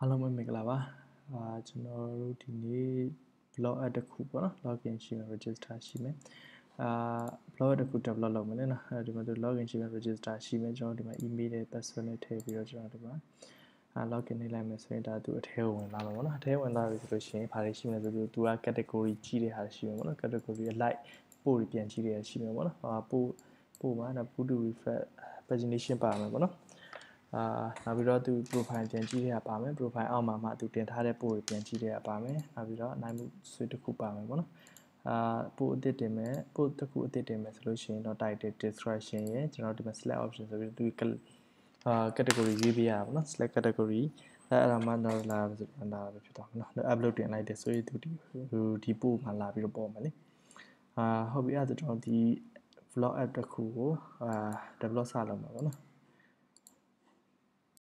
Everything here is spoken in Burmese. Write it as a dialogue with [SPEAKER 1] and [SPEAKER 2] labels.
[SPEAKER 1] အားလုံးပဲမင်္ဂလာပါအာကျွန်တော်တို့ဒီနေ့ blog app တစ်ခုပေါ့နော် login ရှိမယ် register ရှိမယ်အာ blog app တစ်ခု develop လုပ်မယ်လေနော်အဲဒီမှာသူ login ရှိမယ် register ရှိမယ်ကျွန်တော်ဒီမှာ email နဲ့ password နဲ့ထည့်ပြီးတော့ကျွန်တော်ဒီမှာအာ login နေလိုက်မယ်ဆိုရင်ဒါသူအထဲဝင်လာမှာပေါ့နော်အထဲဝင်လာပြီဆိုလို့ရှိရင်ဘာတွေရှိမလဲဆိုတော့သူက category ကြီးတဲ့ဟာရှိမယ်ပေါ့နော် category အလိုက်ပို့ပြန်ကြီးတဲ့ရှိမယ်ပေါ့နော်ဟာပို့ပို့မှာနော် put to refresh pagination ပါမယ်ပေါ့နော်အာနောက်ပြီးတော့သူ profile ပြန်ကြည့်ရပါမယ် profile အောက်မှာမှသူတင်ထားတဲ့ post ကိုပြန်ကြည့်ရပါမယ်နောက်ပြီးတော့အနိုင်မှုဆွေးတစ်ခုပါမယ်ပေါ့နော်အာ post အသစ်တင်မယ် post တစ်ခုအသစ်တင်မယ်ဆိုလို့ရှိရင်တော့ title description ရယ်ကျွန်တော်ဒီမှာ select option ဆိုပြီးသူအာ category ရေးပေးရတာပေါ့နော် select category အဲအဲ့ဒါမှတော့လာဆိုတာလာပဲဖြစ်သွားမှာနော် upload တင်လိုက်တယ်ဆိုရင်သူဒီဒီ post မှာလာပြီးတော့ပေါ်မယ်လေအာဟုတ်ပြီအဲ့ဒါကျွန်တော်ဒီ vlog app တစ်ခုကိုအာ develop စလုပ်မှာပေါ့နော်